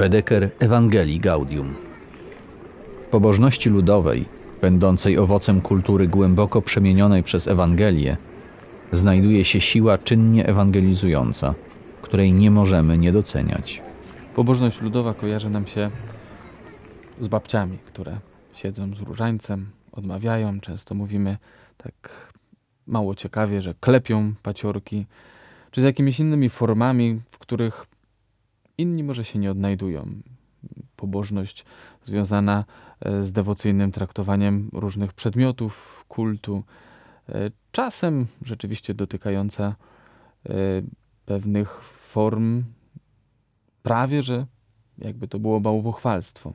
Bedeker Ewangelii Gaudium. W pobożności ludowej, będącej owocem kultury głęboko przemienionej przez Ewangelię, znajduje się siła czynnie ewangelizująca, której nie możemy nie doceniać. Pobożność ludowa kojarzy nam się z babciami, które siedzą z różańcem, odmawiają. Często mówimy tak mało ciekawie, że klepią paciorki, czy z jakimiś innymi formami, w których Inni może się nie odnajdują. Pobożność związana e, z dewocyjnym traktowaniem różnych przedmiotów, kultu, e, czasem rzeczywiście dotykająca e, pewnych form, prawie że jakby to było bałwochwalstwo.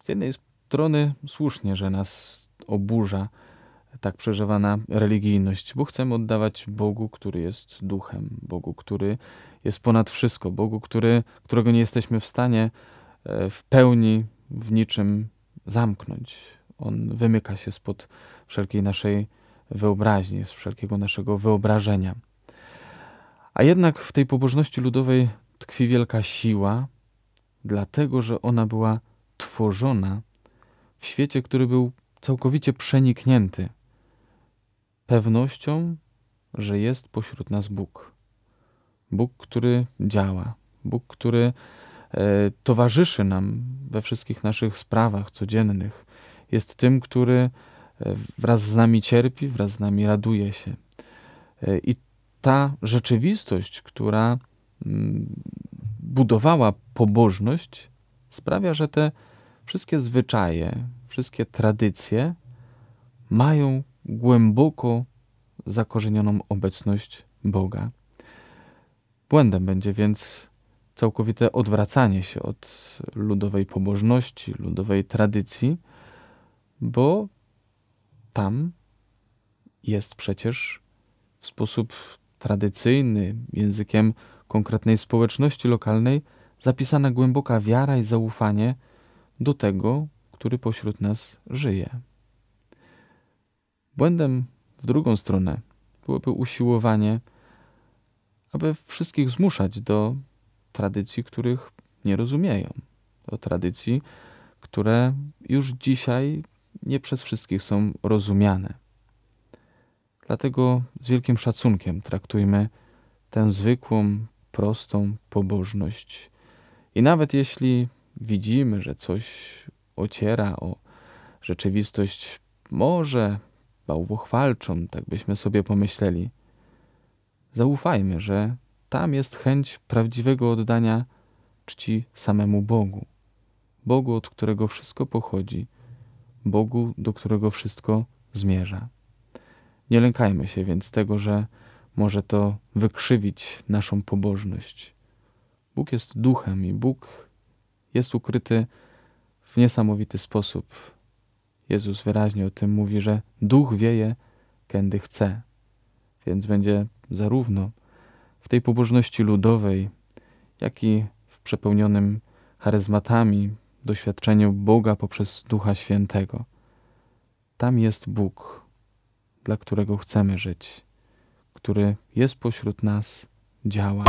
Z jednej strony słusznie, że nas oburza tak przeżywana religijność, bo chcemy oddawać Bogu, który jest duchem, Bogu, który jest ponad wszystko, Bogu, który, którego nie jesteśmy w stanie e, w pełni w niczym zamknąć. On wymyka się spod wszelkiej naszej wyobraźni, z wszelkiego naszego wyobrażenia. A jednak w tej pobożności ludowej tkwi wielka siła, dlatego że ona była tworzona w świecie, który był całkowicie przeniknięty pewnością, że jest pośród nas Bóg. Bóg, który działa, Bóg, który e, towarzyszy nam we wszystkich naszych sprawach codziennych. Jest tym, który e, wraz z nami cierpi, wraz z nami raduje się. E, I ta rzeczywistość, która mm, budowała pobożność, sprawia, że te wszystkie zwyczaje, wszystkie tradycje mają głęboko zakorzenioną obecność Boga. Błędem będzie więc całkowite odwracanie się od ludowej pobożności, ludowej tradycji, bo tam jest przecież w sposób tradycyjny, językiem konkretnej społeczności lokalnej, zapisana głęboka wiara i zaufanie do tego, który pośród nas żyje. Błędem w drugą stronę byłoby usiłowanie, aby wszystkich zmuszać do tradycji, których nie rozumieją, do tradycji, które już dzisiaj nie przez wszystkich są rozumiane. Dlatego z wielkim szacunkiem traktujmy tę zwykłą, prostą pobożność. I nawet jeśli widzimy, że coś ociera o rzeczywistość, może bałwochwalczą, tak byśmy sobie pomyśleli. Zaufajmy, że tam jest chęć prawdziwego oddania czci samemu Bogu. Bogu, od którego wszystko pochodzi, Bogu, do którego wszystko zmierza. Nie lękajmy się więc tego, że może to wykrzywić naszą pobożność. Bóg jest duchem i Bóg jest ukryty w niesamowity sposób Jezus wyraźnie o tym mówi, że duch wieje, kędy chce. Więc będzie zarówno w tej pobożności ludowej, jak i w przepełnionym charyzmatami doświadczeniu Boga poprzez Ducha Świętego. Tam jest Bóg, dla którego chcemy żyć, który jest pośród nas, działa.